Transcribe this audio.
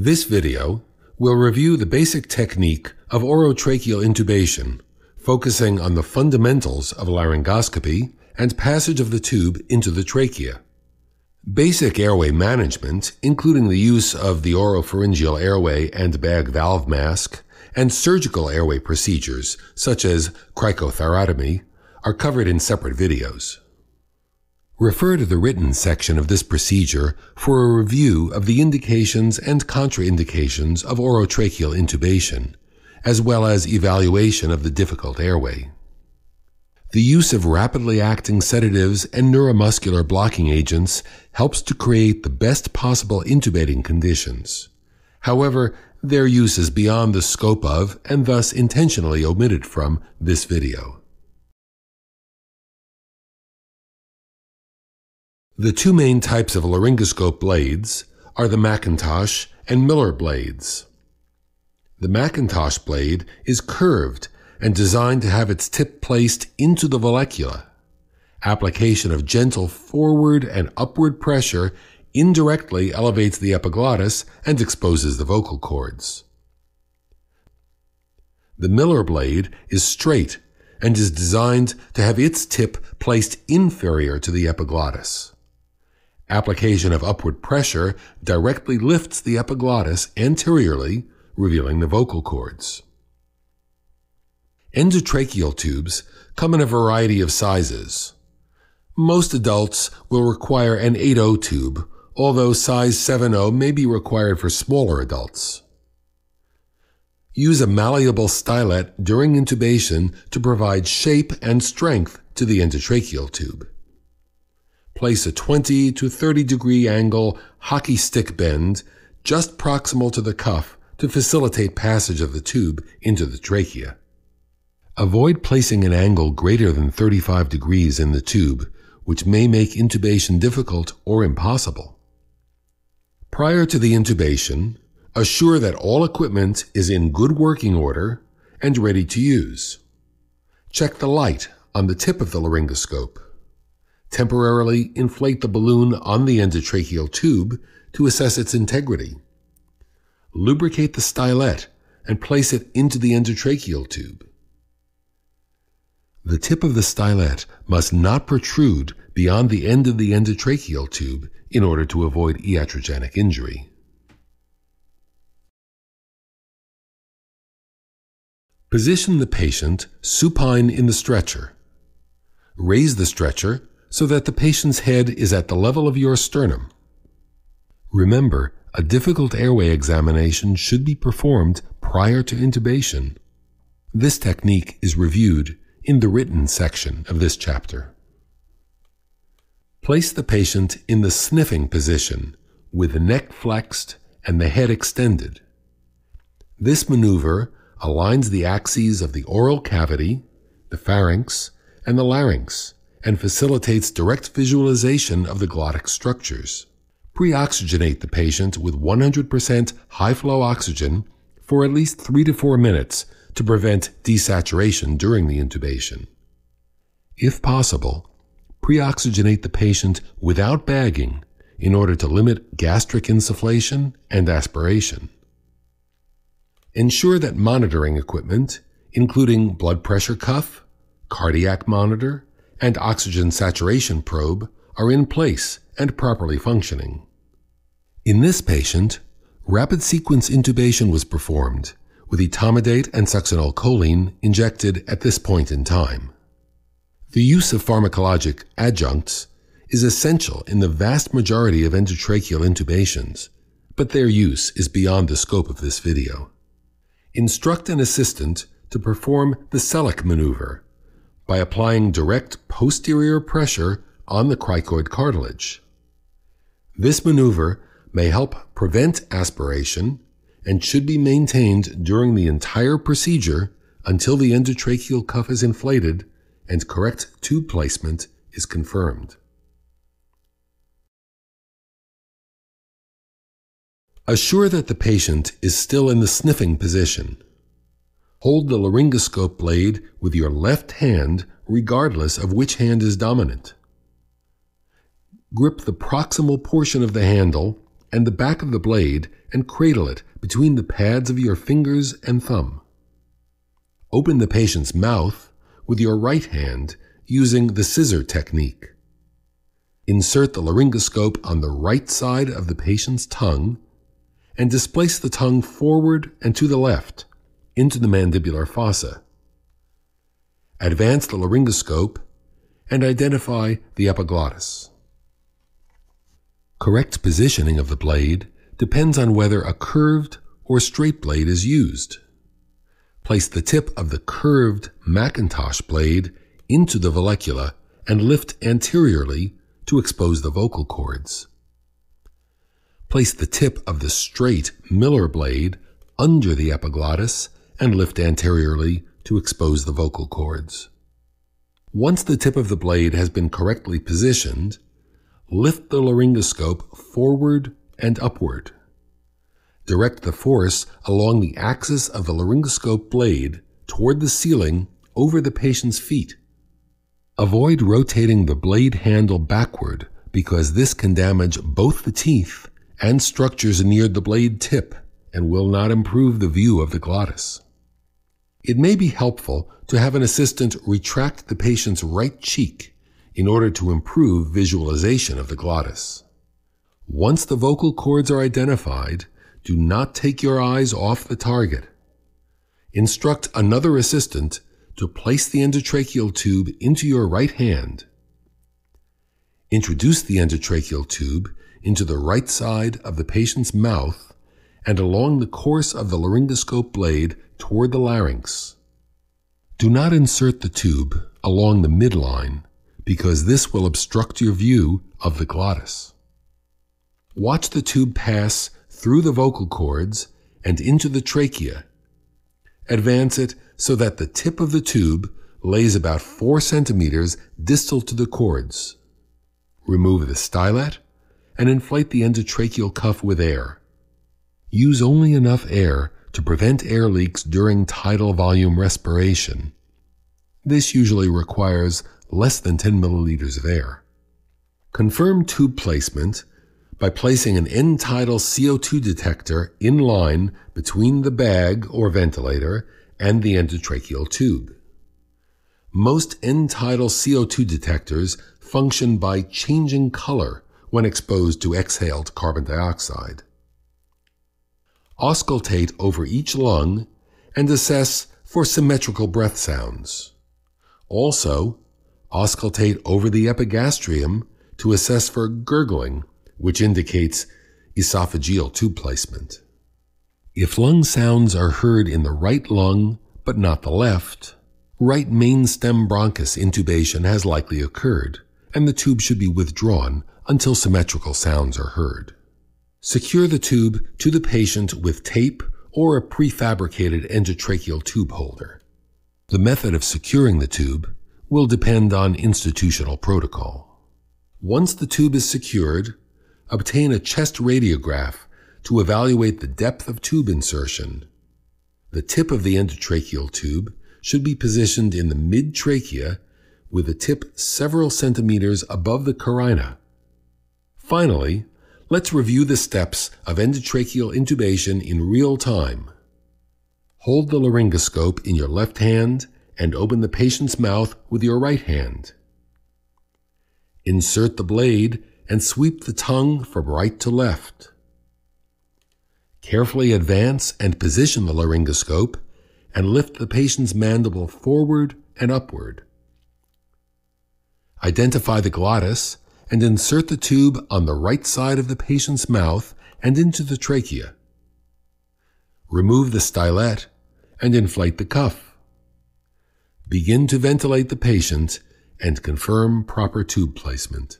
This video will review the basic technique of orotracheal intubation, focusing on the fundamentals of laryngoscopy and passage of the tube into the trachea. Basic airway management, including the use of the oropharyngeal airway and bag valve mask, and surgical airway procedures, such as cricothyrotomy, are covered in separate videos. Refer to the written section of this procedure for a review of the indications and contraindications of orotracheal intubation, as well as evaluation of the difficult airway. The use of rapidly acting sedatives and neuromuscular blocking agents helps to create the best possible intubating conditions. However, their use is beyond the scope of, and thus intentionally omitted from, this video. The two main types of laryngoscope blades are the Macintosh and Miller blades. The Macintosh blade is curved and designed to have its tip placed into the vallecula. Application of gentle forward and upward pressure indirectly elevates the epiglottis and exposes the vocal cords. The Miller blade is straight and is designed to have its tip placed inferior to the epiglottis. Application of upward pressure directly lifts the epiglottis anteriorly, revealing the vocal cords. Endotracheal tubes come in a variety of sizes. Most adults will require an 8O tube, although size 7O may be required for smaller adults. Use a malleable stylet during intubation to provide shape and strength to the endotracheal tube. Place a 20 to 30 degree angle hockey stick bend just proximal to the cuff to facilitate passage of the tube into the trachea. Avoid placing an angle greater than 35 degrees in the tube, which may make intubation difficult or impossible. Prior to the intubation, assure that all equipment is in good working order and ready to use. Check the light on the tip of the laryngoscope temporarily inflate the balloon on the endotracheal tube to assess its integrity. Lubricate the stylet and place it into the endotracheal tube. The tip of the stylet must not protrude beyond the end of the endotracheal tube in order to avoid iatrogenic injury. Position the patient supine in the stretcher. Raise the stretcher so that the patient's head is at the level of your sternum. Remember, a difficult airway examination should be performed prior to intubation. This technique is reviewed in the written section of this chapter. Place the patient in the sniffing position with the neck flexed and the head extended. This maneuver aligns the axes of the oral cavity, the pharynx, and the larynx and facilitates direct visualization of the glottic structures. Pre-oxygenate the patient with 100% high-flow oxygen for at least 3 to 4 minutes to prevent desaturation during the intubation. If possible, pre-oxygenate the patient without bagging in order to limit gastric insufflation and aspiration. Ensure that monitoring equipment, including blood pressure cuff, cardiac monitor, and oxygen saturation probe are in place and properly functioning. In this patient, rapid sequence intubation was performed with etomidate and succinylcholine injected at this point in time. The use of pharmacologic adjuncts is essential in the vast majority of endotracheal intubations, but their use is beyond the scope of this video. Instruct an assistant to perform the Selleck maneuver by applying direct posterior pressure on the cricoid cartilage. This maneuver may help prevent aspiration and should be maintained during the entire procedure until the endotracheal cuff is inflated and correct tube placement is confirmed. Assure that the patient is still in the sniffing position. Hold the laryngoscope blade with your left hand regardless of which hand is dominant. Grip the proximal portion of the handle and the back of the blade and cradle it between the pads of your fingers and thumb. Open the patient's mouth with your right hand using the scissor technique. Insert the laryngoscope on the right side of the patient's tongue and displace the tongue forward and to the left into the mandibular fossa. Advance the laryngoscope and identify the epiglottis. Correct positioning of the blade depends on whether a curved or straight blade is used. Place the tip of the curved Macintosh blade into the vallecula and lift anteriorly to expose the vocal cords. Place the tip of the straight Miller blade under the epiglottis and lift anteriorly to expose the vocal cords. Once the tip of the blade has been correctly positioned, lift the laryngoscope forward and upward. Direct the force along the axis of the laryngoscope blade toward the ceiling over the patient's feet. Avoid rotating the blade handle backward because this can damage both the teeth and structures near the blade tip and will not improve the view of the glottis. It may be helpful to have an assistant retract the patient's right cheek in order to improve visualization of the glottis. Once the vocal cords are identified, do not take your eyes off the target. Instruct another assistant to place the endotracheal tube into your right hand. Introduce the endotracheal tube into the right side of the patient's mouth and along the course of the laryngoscope blade toward the larynx. Do not insert the tube along the midline because this will obstruct your view of the glottis. Watch the tube pass through the vocal cords and into the trachea. Advance it so that the tip of the tube lays about 4 centimeters distal to the cords. Remove the stylet and inflate the endotracheal cuff with air. Use only enough air to prevent air leaks during tidal volume respiration. This usually requires less than 10 milliliters of air. Confirm tube placement by placing an end tidal CO2 detector in line between the bag or ventilator and the endotracheal tube. Most end tidal CO2 detectors function by changing color when exposed to exhaled carbon dioxide auscultate over each lung, and assess for symmetrical breath sounds. Also, auscultate over the epigastrium to assess for gurgling, which indicates esophageal tube placement. If lung sounds are heard in the right lung but not the left, right mainstem bronchus intubation has likely occurred, and the tube should be withdrawn until symmetrical sounds are heard. Secure the tube to the patient with tape or a prefabricated endotracheal tube holder. The method of securing the tube will depend on institutional protocol. Once the tube is secured, obtain a chest radiograph to evaluate the depth of tube insertion. The tip of the endotracheal tube should be positioned in the midtrachea with the tip several centimeters above the carina. Finally, Let's review the steps of endotracheal intubation in real time. Hold the laryngoscope in your left hand and open the patient's mouth with your right hand. Insert the blade and sweep the tongue from right to left. Carefully advance and position the laryngoscope and lift the patient's mandible forward and upward. Identify the glottis and insert the tube on the right side of the patient's mouth and into the trachea. Remove the stylet and inflate the cuff. Begin to ventilate the patient and confirm proper tube placement.